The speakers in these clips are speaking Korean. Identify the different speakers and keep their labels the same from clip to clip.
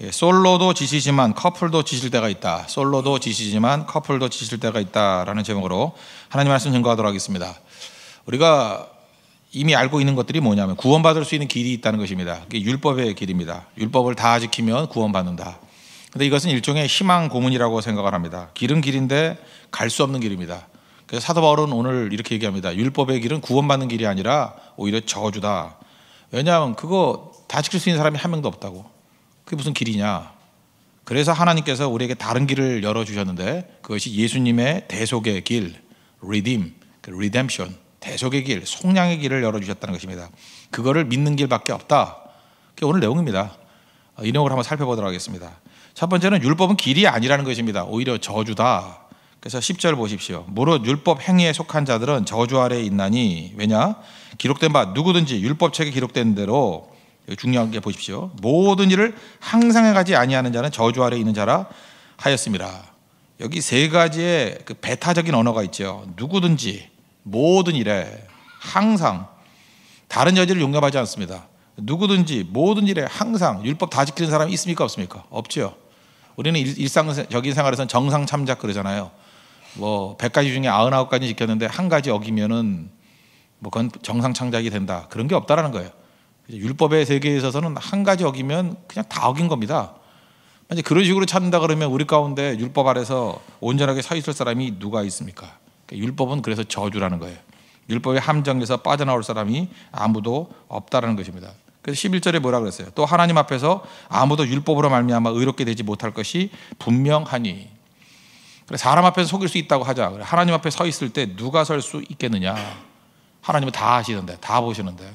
Speaker 1: 예, 솔로도 지시지만 커플도 지실 때가 있다. 솔로도 지시지만 커플도 지실 때가 있다라는 제목으로 하나님 말씀 증거하도록 하겠습니다. 우리가 이미 알고 있는 것들이 뭐냐면 구원받을 수 있는 길이 있다는 것입니다. 그게 율법의 길입니다. 율법을 다 지키면 구원받는다. 근데 이것은 일종의 희망 고문이라고 생각을 합니다. 길은 길인데 갈 수 없는 길입니다. 그래서 사도 바울은 오늘 이렇게 얘기합니다. 율법의 길은 구원받는 길이 아니라 오히려 저주다. 왜냐하면 그거 다 지킬 수 있는 사람이 한 명도 없다고. 그게 무슨 길이냐? 그래서 하나님께서 우리에게 다른 길을 열어 주셨는데 그것이 예수님의 대속의 길, 리딤, 리뎀션, 그 대속의 길, 속량의 길을 열어 주셨다는 것입니다. 그거를 믿는 길밖에 없다. 그게 오늘 내용입니다. 어, 이 내용을 한번 살펴보도록 하겠습니다. 첫 번째는 율법은 길이 아니라는 것입니다. 오히려 저주다. 그래서 10절 보십시오. 무릇 율법 행위에 속한 자들은 저주 아래에 있나니 왜냐? 기록된 바 누구든지 율법책에 기록된 대로 중요하게 보십시오. 모든 일을 항상 해가지 아니하는 자는 저주 아래 있는 자라 하였습니다. 여기 세 가지의 그 배타적인 언어가 있죠. 누구든지 모든 일에 항상 다른 여지를 용납하지 않습니다. 누구든지 모든 일에 항상 율법 다 지키는 사람이 있습니까 없습니까? 없죠. 우리는 일상적인 생활에서는 정상 참작 그러잖아요. 뭐 100가지 중에 99가지 지켰는데 한 가지 어기면은 뭐 그건 정상 창작이 된다. 그런 게 없다라는 거예요. 율법의 세계에 있어서는 한 가지 어기면 그냥 다 어긴 겁니다. 만약 그런 식으로 찾는다 그러면 우리 가운데 율법 아래서 온전하게 서 있을 사람이 누가 있습니까? 그러니까 율법은 그래서 저주라는 거예요. 율법의 함정에서 빠져나올 사람이 아무도 없다라는 것입니다. 그래서 11절에 뭐라 그랬어요? 또 하나님 앞에서 아무도 율법으로 말미암아 의롭게 되지 못할 것이 분명하니. 그래 사람 앞에서 속일 수 있다고 하자. 하나님 앞에 서 있을 때 누가 설 수 있겠느냐? 하나님은 다 아시는데, 다 보시는데.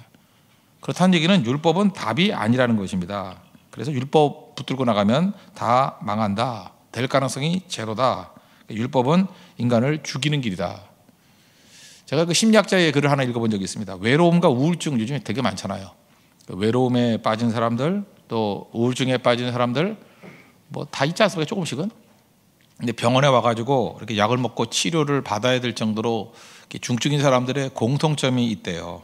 Speaker 1: 그렇다는 얘기는 율법은 답이 아니라는 것입니다. 그래서 율법 붙들고 나가면 다 망한다. 될 가능성이 제로다. 율법은 인간을 죽이는 길이다. 제가 그 심리학자의 글을 하나 읽어본 적이 있습니다. 외로움과 우울증 요즘에 되게 많잖아요. 그 외로움에 빠진 사람들, 또 우울증에 빠진 사람들, 뭐 다 있지 않습니까? 조금씩은. 근데 병원에 와가지고 이렇게 약을 먹고 치료를 받아야 될 정도로 중증인 사람들의 공통점이 있대요.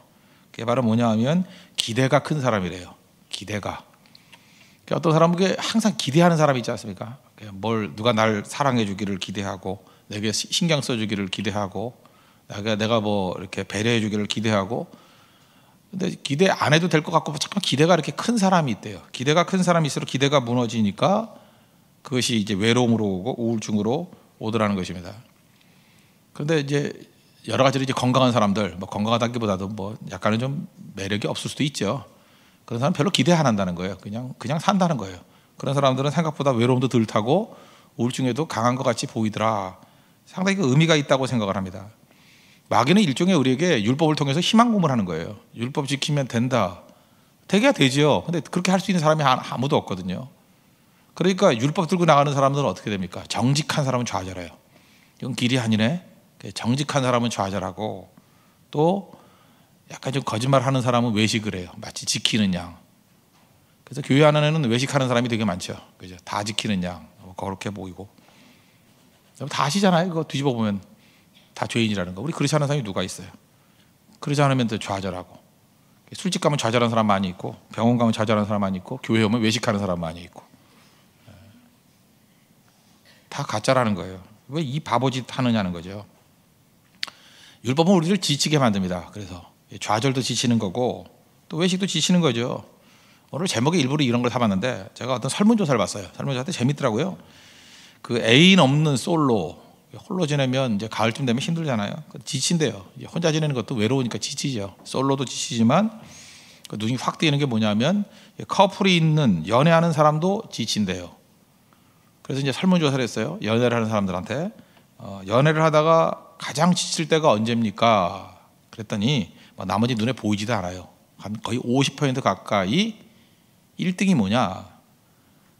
Speaker 1: 그게 바로 뭐냐 하면 기대가 큰 사람이래요. 기대가. 그러니까 어떤 사람에게 항상 기대하는 사람이 있지 않습니까? 뭘 누가 날 사랑해 주기를 기대하고 내게 신경 써 주기를 기대하고 내가 내가 뭐 이렇게 배려해 주기를 기대하고 근데 기대 안 해도 될 것 같고 잠깐 기대가 이렇게 큰 사람이 있대요. 기대가 큰 사람일수록 기대가 무너지니까 그것이 이제 외로움으로 오고 우울증으로 오더라는 것입니다. 그런데 이제 여러 가지로 이제 건강한 사람들, 뭐 건강하다기보다도 뭐 약간은 좀 매력이 없을 수도 있죠. 그런 사람 별로 기대 안 한다는 거예요. 그냥 그냥 산다는 거예요. 그런 사람들은 생각보다 외로움도 덜 타고 우울증에도 강한 것 같이 보이더라. 상당히 그 의미가 있다고 생각을 합니다. 마귀는 일종의 우리에게 율법을 통해서 희망 고문을 하는 거예요. 율법 지키면 된다. 되게 야 되지요. 근데 그렇게 할 수 있는 사람이 아무도 없거든요. 그러니까 율법 들고 나가는 사람들은 어떻게 됩니까? 정직한 사람은 좌절해요. 이건 길이 아니네. 그 정직한 사람은 좌절하고 또 약간 좀 거짓말하는 사람은 외식을 해요. 마치 지키는 양. 그래서 교회 안에는 외식하는 사람이 되게 많죠. 그죠? 다 지키는 양. 그렇게 뭐 보이고. 다 아시잖아요. 그거 뒤집어 보면 다 죄인이라는 거. 우리 그렇지 않은 사람이 누가 있어요? 그러지 않으면 또 좌절하고. 술집 가면 좌절하는 사람 많이 있고, 병원 가면 좌절하는 사람 많이 있고, 교회 오면 외식하는 사람 많이 있고. 다 가짜라는 거예요. 왜 이 바보짓 하느냐는 거죠. 율법은 우리를 지치게 만듭니다. 그래서 좌절도 지치는 거고 또 외식도 지치는 거죠. 오늘 제목에 일부러 이런 걸 담았는데 제가 어떤 설문조사를 봤어요. 설문조사 한테 재밌더라고요. 그 애인 없는 솔로 홀로 지내면 이제 가을쯤 되면 힘들잖아요. 그 지친대요. 혼자 지내는 것도 외로우니까 지치죠. 솔로도 지치지만 그 눈이 확 뜨이는 게 뭐냐면 커플이 있는 연애하는 사람도 지친대요. 그래서 이제 설문조사를 했어요. 연애를 하는 사람들한테 어, 연애를 하다가 가장 지칠 때가 언제입니까? 그랬더니 나머지 눈에 보이지도 않아요. 거의 50% 가까이 1등이 뭐냐?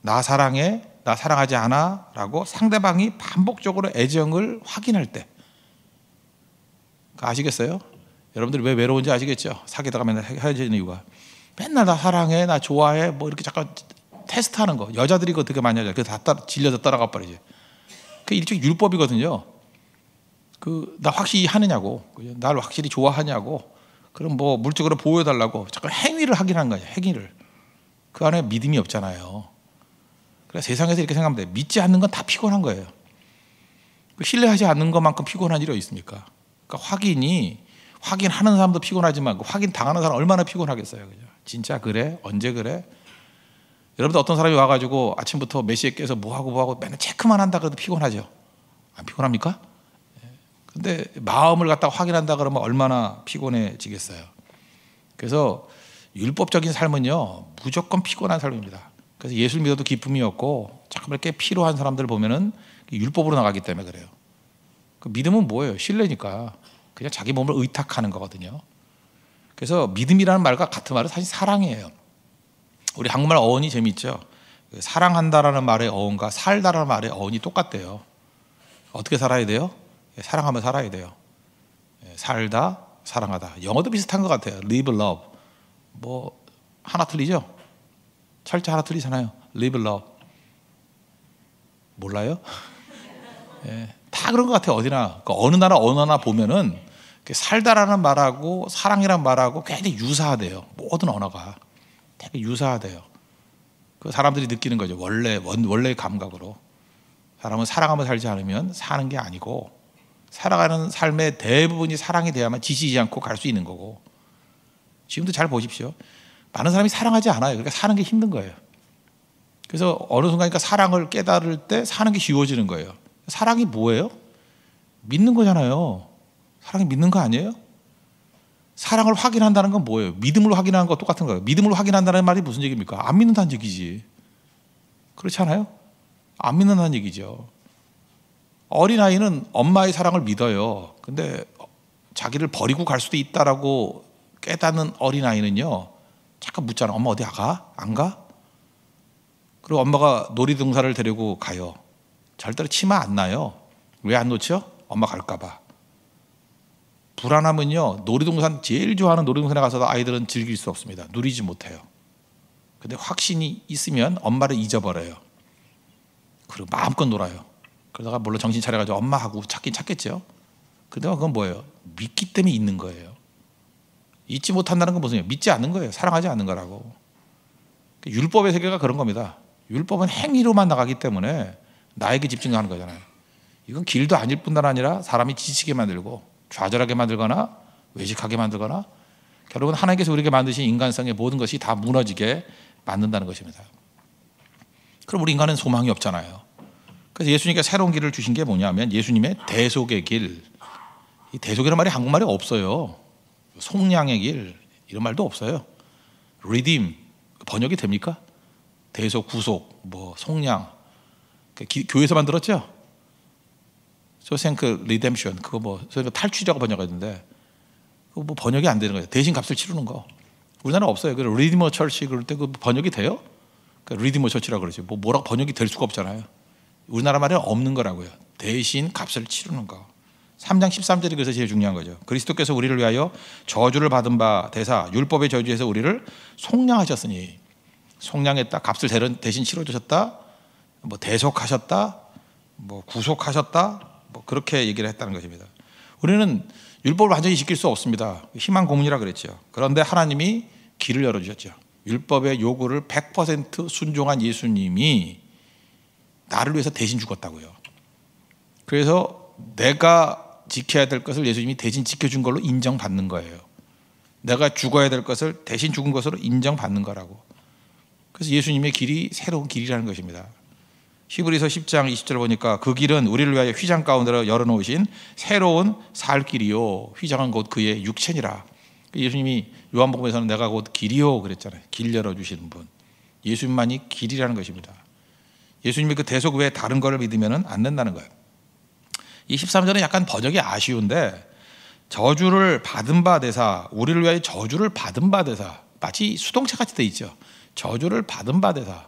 Speaker 1: 나 사랑해, 나 사랑하지 않아? 라고 상대방이 반복적으로 애정을 확인할 때. 그러니까 아시겠어요? 여러분들 왜 외로운지 아시겠죠? 사귀다가 맨날 헤어지는 이유가. 맨날 나 사랑해, 나 좋아해, 뭐 이렇게 잠깐 테스트하는 거. 여자들이 그거 되게 많이 하잖그래다 따라, 질려서 따라가 버리지. 그 일종의 율법이거든요. 그나 확실히 하느냐고, 날 확실히 좋아하냐고, 그럼 뭐 물적으로 보여달라고 자꾸 행위를 하긴 한 거예요. 행위를 그 안에 믿음이 없잖아요. 그래서 세상에서 이렇게 생각하면 돼. 믿지 않는 건 다 피곤한 거예요. 그 신뢰하지 않는 것만큼 피곤한 일이 있습니까? 그러니까 확인이 확인하는 사람도 피곤하지만 그 확인 당하는 사람 얼마나 피곤하겠어요, 그죠? 진짜 그래? 언제 그래? 여러분들 어떤 사람이 와가지고 아침부터 몇 시에 깨서 뭐 하고 뭐 하고 맨날 체크만 한다 그래도 피곤하죠? 안 피곤합니까? 근데 마음을 갖다 확인한다 그러면 얼마나 피곤해지겠어요. 그래서 율법적인 삶은요 무조건 피곤한 삶입니다. 그래서 예술 믿어도 기쁨이 없고 자꾸 이렇게 피로한 사람들 보면은 율법으로 나가기 때문에 그래요. 그 믿음은 뭐예요? 신뢰니까 그냥 자기 몸을 의탁하는 거거든요. 그래서 믿음이라는 말과 같은 말은 사실 사랑이에요. 우리 한국말 어원이 재밌죠. 그 사랑한다라는 말의 어원과 살다라는 말의 어원이 똑같대요. 어떻게 살아야 돼요? 예, 사랑하면 살아야 돼요. 예, 살다, 사랑하다. 영어도 비슷한 것 같아요. live, love. 뭐 하나 틀리죠? 철자 하나 틀리잖아요. live, love. 몰라요? 예, 다 그런 것 같아요. 어디나 그러니까 어느 나라 어느 나라 보면은 살다라는 말하고 사랑이란 말하고 굉장히 유사하대요. 모든 언어가 되게 유사하대요. 그 사람들이 느끼는 거죠. 원래 원, 원래 감각으로 사람은 사랑하며 살지 않으면 사는 게 아니고 살아가는 삶의 대부분이 사랑이 돼야만 지치지 않고 갈 수 있는 거고 지금도 잘 보십시오. 많은 사람이 사랑하지 않아요. 그러니까 사는 게 힘든 거예요. 그래서 어느 순간이니까 사랑을 깨달을 때 사는 게 쉬워지는 거예요. 사랑이 뭐예요? 믿는 거잖아요. 사랑이 믿는 거 아니에요? 사랑을 확인한다는 건 뭐예요? 믿음을 확인하는 거 똑같은 거예요. 믿음을 확인한다는 말이 무슨 얘기입니까? 안 믿는다는 얘기지. 그렇지 않아요? 안 믿는다는 얘기죠. 어린아이는 엄마의 사랑을 믿어요. 근데 자기를 버리고 갈 수도 있다라고 깨닫는 어린아이는요. 잠깐 묻잖아. 엄마 어디 가? 안 가? 그리고 엄마가 놀이동산을 데리고 가요. 절대로 치마 안 나요. 왜 안 놓죠? 엄마 갈까봐. 불안함은요, 놀이동산, 제일 좋아하는 놀이동산에 가서도 아이들은 즐길 수 없습니다. 누리지 못해요. 근데 확신이 있으면 엄마를 잊어버려요. 그리고 마음껏 놀아요. 그러다가 물론 정신 차려가지고 엄마 하고 찾긴 찾겠죠. 그러다가 그건 뭐예요? 믿기 때문에 있는 거예요. 잊지 못한다는 건 무슨 얘요 믿지 않는 거예요. 사랑하지 않는 거라고. 율법의 세계가 그런 겁니다. 율법은 행위로만 나가기 때문에 나에게 집중하는 거잖아요. 이건 길도 아닐 뿐만 아니라 사람이 지치게 만들고 좌절하게 만들거나 외식하게 만들거나 결국은 하나님께서 우리에게 만드신 인간성의 모든 것이 다 무너지게 만든다는 것입니다. 그럼 우리 인간은 소망이 없잖아요. 그래서 예수님께 새로운 길을 주신 게 뭐냐면 예수님의 대속의 길. 이 대속이라는 말이 한국말에 없어요. 속량의 길 이런 말도 없어요. 리딤 번역이 됩니까? 대속, 구속, 뭐 속량. 그 교회에서 만들었죠. 소생크 그 리뎀션 그거 뭐 소위 탈취자가 번역하던데 그거 뭐 번역이 안 되는 거예요. 대신 값을 치르는 거. 우리나라 없어요. 그래서 리디머 철시 그럴 때 그 번역이 돼요? 그러니까 리디머 철치라 그러지. 뭐 뭐라고 번역이 될 수가 없잖아요. 우리나라 말에 없는 거라고요. 대신 값을 치르는 거. 3장 13절이 그래서 제일 중요한 거죠. 그리스도께서 우리를 위하여 저주를 받은 바 대사 율법의 저주에서 우리를 속량하셨으니 속량했다. 값을 대신 치러 주셨다. 뭐 대속하셨다. 뭐 구속하셨다. 뭐 그렇게 얘기를 했다는 것입니다. 우리는 율법을 완전히 지킬 수 없습니다. 희망 공문이라 그랬죠. 그런데 하나님이 길을 열어 주셨죠. 율법의 요구를 100% 순종한 예수님이 나를 위해서 대신 죽었다고요. 그래서 내가 지켜야 될 것을 예수님이 대신 지켜준 걸로 인정받는 거예요. 내가 죽어야 될 것을 대신 죽은 것으로 인정받는 거라고. 그래서 예수님의 길이 새로운 길이라는 것입니다. 히브리서 10장 20절 보니까 그 길은 우리를 위하여 휘장 가운데로 열어놓으신 새로운 살 길이요. 휘장은 곧 그의 육체니라. 그 예수님이 요한복음에서는 내가 곧 길이요 그랬잖아요. 길 열어주시는 분. 예수님만이 길이라는 것입니다. 예수님이 그 대속 외에 다른 거를 믿으면 안 된다는 거예요. 이 13절은 약간 번역이 아쉬운데 저주를 받은 바 대사 우리를 위하여 저주를 받은 바 대사 마치 수동태 같이 돼 있죠. 저주를 받은 바 대사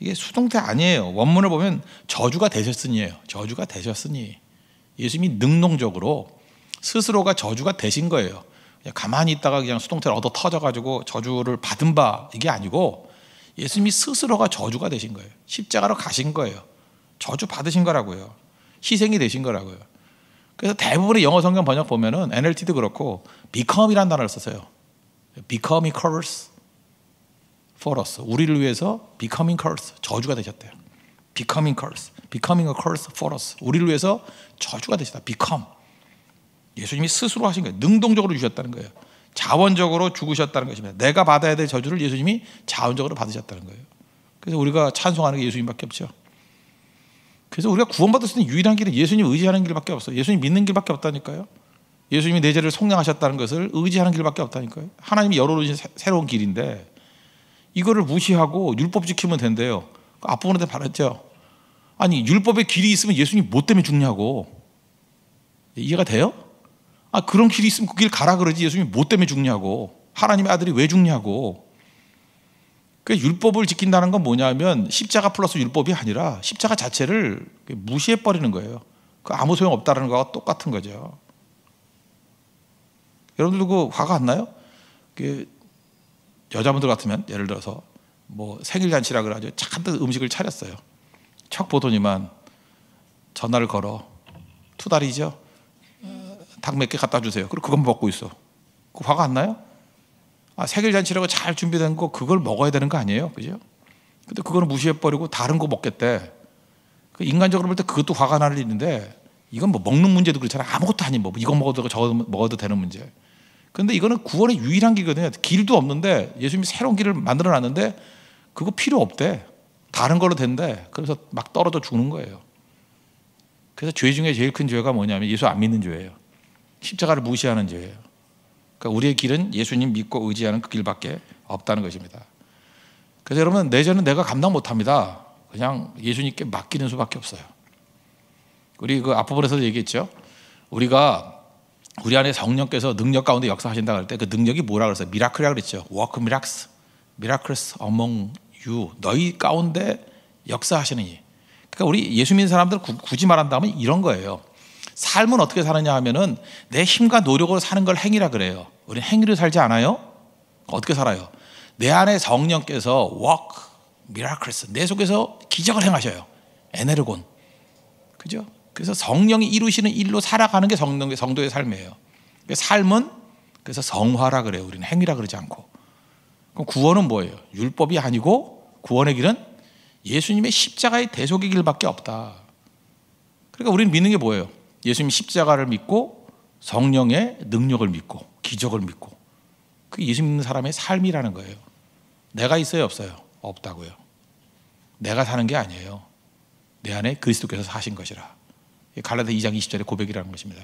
Speaker 1: 이게 수동태 아니에요. 원문을 보면 저주가 되셨으니에요. 저주가 되셨으니 예수님이 능동적으로 스스로가 저주가 되신 거예요. 가만히 있다가 그냥 수동태를 얻어 터져가지고 저주를 받은 바 이게 아니고 예수님이 스스로가 저주가 되신 거예요. 십자가로 가신 거예요. 저주 받으신 거라고요. 희생이 되신 거라고요. 그래서 대부분의 영어 성경 번역 보면은 NLT도 그렇고 become이라는 단어를 썼어요. becoming curse for us. 우리를 위해서 becoming curse 저주가 되셨대요. becoming curse, becoming a curse for us. 우리를 위해서 저주가 되셨다. become. 예수님이 스스로 하신 거예요. 능동적으로 주셨다는 거예요. 자원적으로 죽으셨다는 것입니다. 내가 받아야 될 저주를 예수님이 자원적으로 받으셨다는 거예요. 그래서 우리가 찬송하는 게 예수님밖에 없죠. 그래서 우리가 구원받을 수 있는 유일한 길은 예수님 의지하는 길밖에 없어요. 예수님 믿는 길밖에 없다니까요. 예수님이 내 죄를 속량하셨다는 것을 의지하는 길밖에 없다니까요. 하나님이 열어놓으신 새로운 길인데 이거를 무시하고 율법 지키면 된대요. 그앞부분에테 말했죠. 아니 율법의 길이 있으면 예수님 뭐 때문에 죽냐고 이해가 돼요? 아, 그런 길이 있으면 그 길 가라 그러지. 예수님이 뭐 때문에 죽냐고. 하나님의 아들이 왜 죽냐고. 그 율법을 지킨다는 건 뭐냐면 십자가 플러스 율법이 아니라 십자가 자체를 무시해 버리는 거예요. 그 아무 소용 없다는 거와 똑같은 거죠. 여러분들도 그 화가 안 나요? 그 여자분들 같으면 예를 들어서 뭐 생일 잔치라 그래가지고 잔뜩 음식을 차렸어요. 척 보더니만 전화를 걸어 투다리죠. 닭몇개 갖다 주세요. 그리고 그건 먹고 있어. 그 화가 안 나요? 아, 세길 잔치라고 잘 준비된 거 그걸 먹어야 되는 거 아니에요, 그죠? 근데 그거는 무시해버리고 다른 거 먹겠대. 그 인간적으로 볼 때 그것도 화가 날 일인데 이건 뭐 먹는 문제도 그렇잖아요. 아무것도 아닌 뭐 이거 먹어도 되고 저거 먹어도 되는 문제. 근데 이거는 구원의 유일한 길이거든요. 길도 없는데 예수님이 새로운 길을 만들어 놨는데 그거 필요 없대. 다른 걸로 된대. 그래서 막 떨어져 죽는 거예요. 그래서 죄 중에 제일 큰 죄가 뭐냐면 예수 안 믿는 죄예요. 십자가를 무시하는 죄예요. 그러니까 우리의 길은 예수님 믿고 의지하는 그 길밖에 없다는 것입니다. 그래서 여러분 내전은 내가 감당 못합니다. 그냥 예수님께 맡기는 수밖에 없어요. 우리 그 앞부분에서도 얘기했죠. 우리가 우리 안에 성령께서 능력 가운데 역사하신다 그럴 때그 능력이 뭐라 그랬어요? 미라클이라 그랬죠. 워크 미락스. 미라클스 어몽 유. 너희 가운데 역사하시는 이. 그러니까 우리 예수 믿는 사람들 굳이 말한다면 이런 거예요. 삶은 어떻게 사느냐 하면은 내 힘과 노력으로 사는 걸 행위라 그래요. 우리 행위로 살지 않아요? 어떻게 살아요? 내 안에 성령께서 walk, miracles, 내 속에서 기적을 행하셔요. 에네르곤. 그죠? 그래서 성령이 이루시는 일로 살아가는 게 성령, 성도의 삶이에요. 그 삶은 그래서 성화라 그래요. 우리는 행위라 그러지 않고. 그럼 구원은 뭐예요? 율법이 아니고 구원의 길은 예수님의 십자가의 대속의 길밖에 없다. 그러니까 우리는 믿는 게 뭐예요? 예수님 십자가를 믿고 성령의 능력을 믿고 기적을 믿고 그 예수 믿는 사람의 삶이라는 거예요. 내가 있어요, 없어요? 없다고요. 내가 사는 게 아니에요. 내 안에 그리스도께서 사신 것이라. 갈라디아 2장 20절의 고백이라는 것입니다.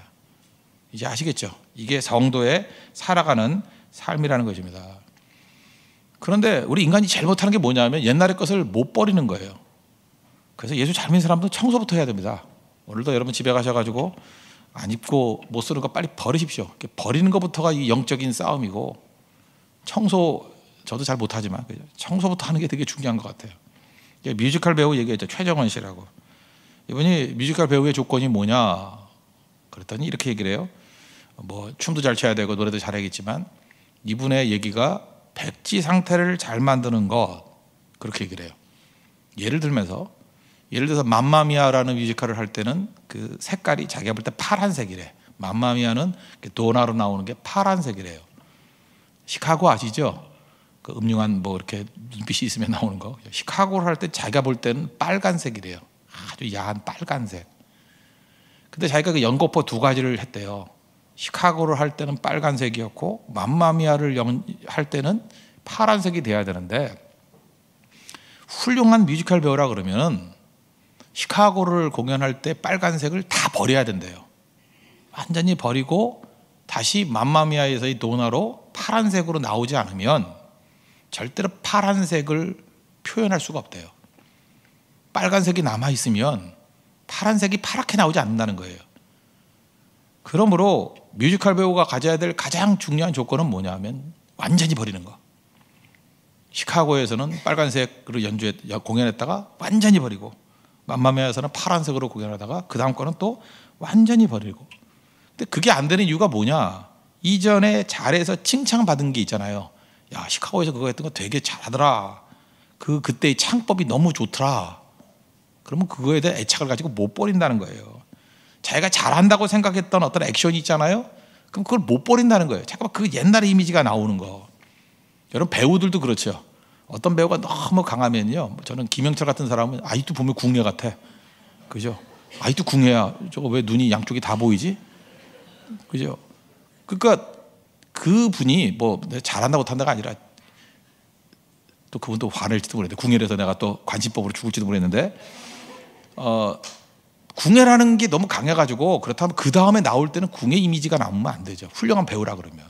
Speaker 1: 이제 아시겠죠? 이게 성도의 살아가는 삶이라는 것입니다. 그런데 우리 인간이 제일 못하는 게 뭐냐면 옛날의 것을 못 버리는 거예요. 그래서 예수 잘 믿는 사람도 청소부터 해야 됩니다. 오늘도 여러분 집에 가셔가지고 안 입고 못 쓰는 거 빨리 버리십시오. 버리는 것부터가 이 영적인 싸움이고 청소 저도 잘 못하지만 청소부터 하는 게 되게 중요한 것 같아요. 뮤지컬 배우 얘기했죠 최정원 씨라고 이분이 뮤지컬 배우의 조건이 뭐냐 그랬더니 이렇게 얘기를 해요. 뭐 춤도 잘 춰야 되고 노래도 잘하겠지만 이분의 얘기가 백지 상태를 잘 만드는 것 그렇게 얘기를 해요. 예를 들면서 예를 들어서 맘마미아라는 뮤지컬을 할 때는 그 색깔이 자기가 볼 때 파란색이래. 맘마미아는 그 도나로 나오는 게 파란색이래요. 시카고 아시죠? 그 음흉한 뭐 이렇게 눈빛이 있으면 나오는 거. 시카고를 할 때 자기가 볼 때는 빨간색이래요. 아주 야한 빨간색. 근데 자기가 그 연거포 두 가지를 했대요. 시카고를 할 때는 빨간색이었고 맘마미아를 할 때는 파란색이 돼야 되는데 훌륭한 뮤지컬 배우라 그러면은 시카고를 공연할 때 빨간색을 다 버려야 된대요. 완전히 버리고 다시 맘마미아에서의 도나로 파란색으로 나오지 않으면 절대로 파란색을 표현할 수가 없대요. 빨간색이 남아 있으면 파란색이 파랗게 나오지 않는다는 거예요. 그러므로 뮤지컬 배우가 가져야 될 가장 중요한 조건은 뭐냐면 완전히 버리는 거. 시카고에서는 빨간색으로 연주했 공연했다가 완전히 버리고 맘마미아에서는 파란색으로 구현하다가 그 다음 거는 또 완전히 버리고. 근데 그게 안 되는 이유가 뭐냐? 이전에 잘해서 칭찬받은 게 있잖아요. 야, 시카고에서 그거 했던 거 되게 잘하더라. 그 그때의 창법이 너무 좋더라. 그러면 그거에 대한 애착을 가지고 못 버린다는 거예요. 자기가 잘한다고 생각했던 어떤 액션이 있잖아요. 그럼 그걸 못 버린다는 거예요. 잠깐만 그 옛날의 이미지가 나오는 거. 여러분 배우들도 그렇죠. 어떤 배우가 너무 강하면요. 저는 김영철 같은 사람은 아직도 보면 궁예 같아. 그죠? 아직도 궁예야. 저거 왜 눈이 양쪽이 다 보이지? 그죠? 그러니까 그 분이 뭐 잘한다 못한다가 아니라 또 그분도 화낼지도 모르는데 겠궁예래서 내가 또 관심법으로 죽을지도 모르겠는데 어, 궁예라는 게 너무 강해가지고 그렇다면 그 다음에 나올 때는 궁예 이미지가 나오면안 되죠. 훌륭한 배우라 그러면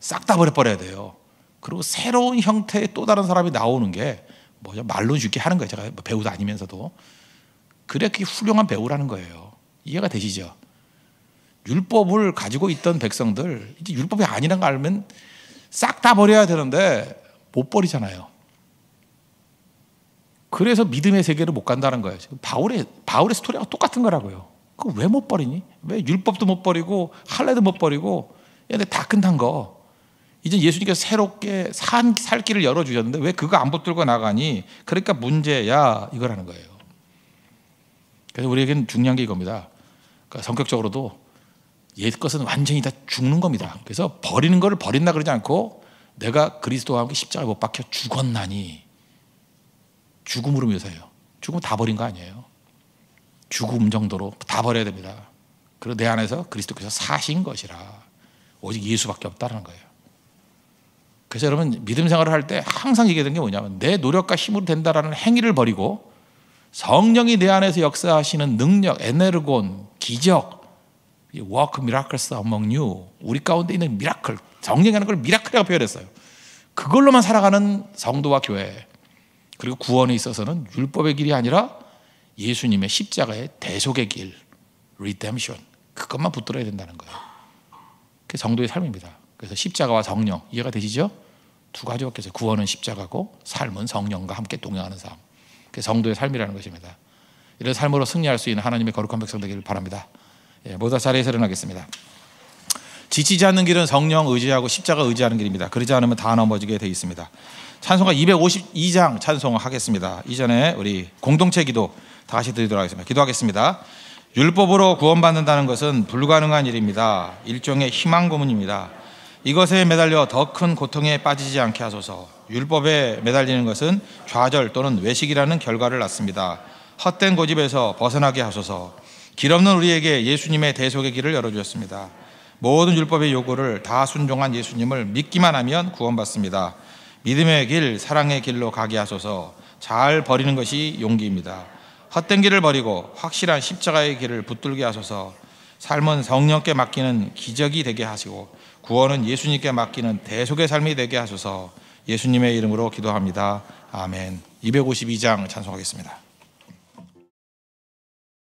Speaker 1: 싹 다 버려버려야 돼요. 그리고 새로운 형태의 또 다른 사람이 나오는 게 뭐죠? 말로 쉽게 하는 거예요. 제가 뭐 배우도 아니면서도. 그래 그게 훌륭한 배우라는 거예요. 이해가 되시죠? 율법을 가지고 있던 백성들 이제 율법이 아니란 걸 알면 싹 다 버려야 되는데 못 버리잖아요. 그래서 믿음의 세계를 못 간다는 거예요. 지금 바울의 바울의 스토리하고 똑같은 거라고요. 그왜못 버리니? 왜 율법도 못 버리고 할례도 못 버리고 근데 다 끝난 거 이제 예수님께서 새롭게 산, 살 길을 열어주셨는데 왜 그거 안 붙들고 나가니? 그러니까 문제야 이거라는 거예요. 그래서 우리에겐 중요한 게 이겁니다. 그러니까 성격적으로도 옛 것은 완전히 다 죽는 겁니다. 그래서 버리는 것을 버린다 그러지 않고 내가 그리스도와 함께 십자가에 못 박혀 죽었나니 죽음으로 묘사해요. 죽음 다 버린 거 아니에요. 죽음 정도로 다 버려야 됩니다. 그리고 내 안에서 그리스도께서 사신 것이라 오직 예수밖에 없다는 거예요. 그래서 여러분 믿음 생활을 할 때 항상 얘기하는 게 뭐냐면 내 노력과 힘으로 된다라는 행위를 버리고 성령이 내 안에서 역사하시는 능력, 에네르곤, 기적, work miracles among you. 우리 가운데 있는 미라클, 성령이라는 걸 미라클이라고 표현했어요. 그걸로만 살아가는 성도와 교회 그리고 구원에 있어서는 율법의 길이 아니라 예수님의 십자가의 대속의 길, redemption 그것만 붙들어야 된다는 거예요. 그게 성도의 삶입니다. 그래서 십자가와 성령 이해가 되시죠? 두 가지밖에 없어요. 구원은 십자가고 삶은 성령과 함께 동행하는 삶. 그게 성도의 삶이라는 것입니다. 이런 삶으로 승리할 수 있는 하나님의 거룩한 백성 되기를 바랍니다. 예, 모두 자리에서 일어나겠습니다. 지치지 않는 길은 성령 의지하고 십자가 의지하는 길입니다. 그러지 않으면 다 넘어지게 되어 있습니다. 찬송가 252장 찬송하겠습니다. 이전에 우리 공동체 기도 다시 드리도록 하겠습니다. 기도하겠습니다. 율법으로 구원받는다는 것은 불가능한 일입니다. 일종의 희망 고문입니다. 이것에 매달려 더 큰 고통에 빠지지 않게 하소서. 율법에 매달리는 것은 좌절 또는 외식이라는 결과를 낳습니다. 헛된 고집에서 벗어나게 하소서. 길 없는 우리에게 예수님의 대속의 길을 열어주셨습니다. 모든 율법의 요구를 다 순종한 예수님을 믿기만 하면 구원받습니다. 믿음의 길, 사랑의 길로 가게 하소서. 잘 버리는 것이 용기입니다. 헛된 길을 버리고 확실한 십자가의 길을 붙들게 하소서. 삶은 성령께 맡기는 기적이 되게 하시고 구원은 예수님께 맡기는 대속의 삶이 되게 하소서 예수님의 이름으로 기도합니다. 아멘. 252장 찬송하겠습니다.